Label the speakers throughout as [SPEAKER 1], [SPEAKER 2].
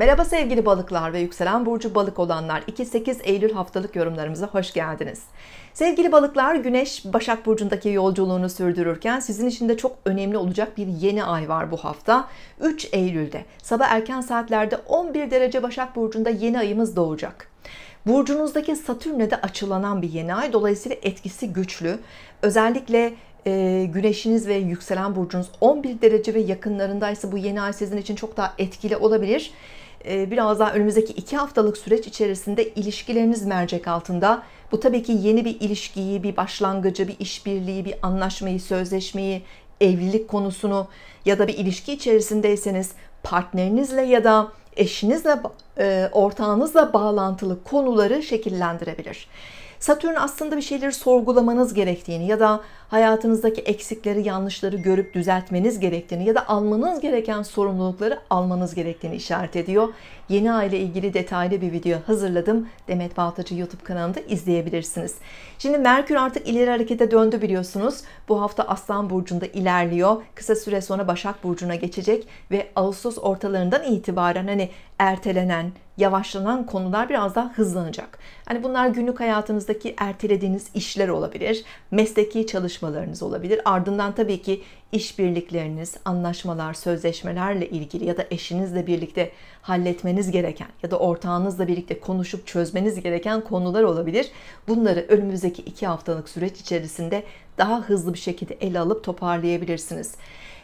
[SPEAKER 1] Merhaba sevgili balıklar ve yükselen burcu balık olanlar 2-8 Eylül haftalık yorumlarımıza hoş geldiniz. Sevgili balıklar güneş Başak Burcu'ndaki yolculuğunu sürdürürken sizin için de çok önemli olacak bir yeni ay var bu hafta. 3 Eylül'de sabah erken saatlerde 11 derece Başak Burcu'nda yeni ayımız doğacak. Burcunuzdaki Satürn'le de açılanan bir yeni ay dolayısıyla etkisi güçlü. Özellikle e, güneşiniz ve yükselen burcunuz 11 derece ve yakınlarındaysa bu yeni ay sizin için çok daha etkili olabilir. Ee, biraz daha önümüzdeki iki haftalık süreç içerisinde ilişkileriniz mercek altında. Bu tabii ki yeni bir ilişkiyi, bir başlangıcı, bir işbirliği, bir anlaşmayı, sözleşmeyi, evlilik konusunu ya da bir ilişki içerisindeyseniz partnerinizle ya da eşinizle e, ortağınızla bağlantılı konuları şekillendirebilir. Satürn aslında bir şeyleri sorgulamanız gerektiğini ya da hayatınızdaki eksikleri, yanlışları görüp düzeltmeniz gerektiğini ya da almanız gereken sorumlulukları almanız gerektiğini işaret ediyor. Yeni aile ilgili detaylı bir video hazırladım. Demet Baltacı YouTube kanalında izleyebilirsiniz. Şimdi Merkür artık ileri harekete döndü biliyorsunuz. Bu hafta Aslan Burcu'nda ilerliyor. Kısa süre sonra Başak Burcu'na geçecek ve Ağustos ortalarından itibaren hani ertelenen yavaşlanan konular biraz daha hızlanacak. Yani bunlar günlük hayatınızdaki ertelediğiniz işler olabilir, mesleki çalışmalarınız olabilir. Ardından tabii ki işbirlikleriniz, anlaşmalar, sözleşmelerle ilgili ya da eşinizle birlikte halletmeniz gereken ya da ortağınızla birlikte konuşup çözmeniz gereken konular olabilir. Bunları önümüzdeki iki haftalık süreç içerisinde daha hızlı bir şekilde ele alıp toparlayabilirsiniz.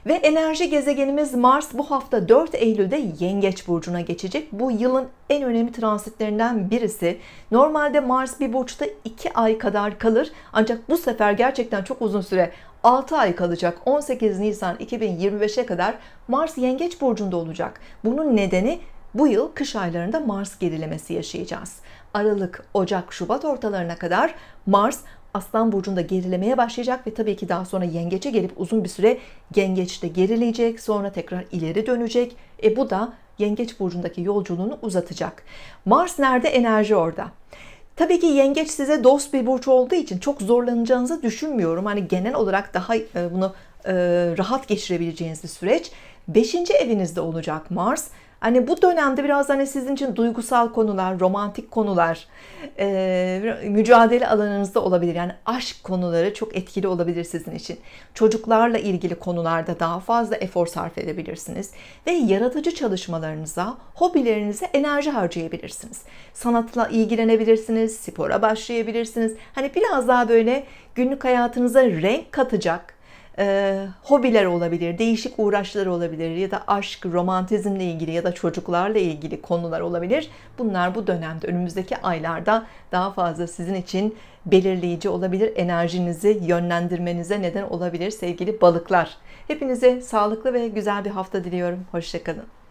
[SPEAKER 1] Ve enerji gezegenimiz Mars bu hafta 4 Eylül'de Yengeç burcuna geçecek. Bu yılın en önemli transitlerinden birisi. Normalde Mars bir burçta 2 ay kadar kalır ancak bu sefer gerçekten çok uzun süre 6 ay kalacak. 18 Nisan 2025'e kadar Mars Yengeç burcunda olacak. Bunun nedeni bu yıl kış aylarında Mars gerilemesi yaşayacağız. Aralık, Ocak, Şubat ortalarına kadar Mars Aslan burcunda gerilemeye başlayacak ve tabii ki daha sonra yengeçe gelip uzun bir süre yengeçte gerileyecek. Sonra tekrar ileri dönecek. E bu da Yengeç burcundaki yolculuğunu uzatacak. Mars nerede? Enerji orada. Tabii ki yengeç size dost bir burç olduğu için çok zorlanacağınızı düşünmüyorum. Hani genel olarak daha e, bunu e, rahat geçirebileceğiniz bir süreç. Beşinci evinizde olacak Mars. Hani bu dönemde biraz hani sizin için duygusal konular, romantik konular, e, mücadele alanınızda olabilir. Yani aşk konuları çok etkili olabilir sizin için. Çocuklarla ilgili konularda daha fazla efor sarf edebilirsiniz. Ve yaratıcı çalışmalarınıza, hobilerinize enerji harcayabilirsiniz. Sanatla ilgilenebilirsiniz, spora başlayabilirsiniz. Hani biraz daha böyle günlük hayatınıza renk katacak, e, hobiler olabilir, değişik uğraşlar olabilir ya da aşk, romantizmle ilgili ya da çocuklarla ilgili konular olabilir. Bunlar bu dönemde, önümüzdeki aylarda daha fazla sizin için belirleyici olabilir, enerjinizi yönlendirmenize neden olabilir sevgili balıklar. Hepinize sağlıklı ve güzel bir hafta diliyorum. Hoşçakalın.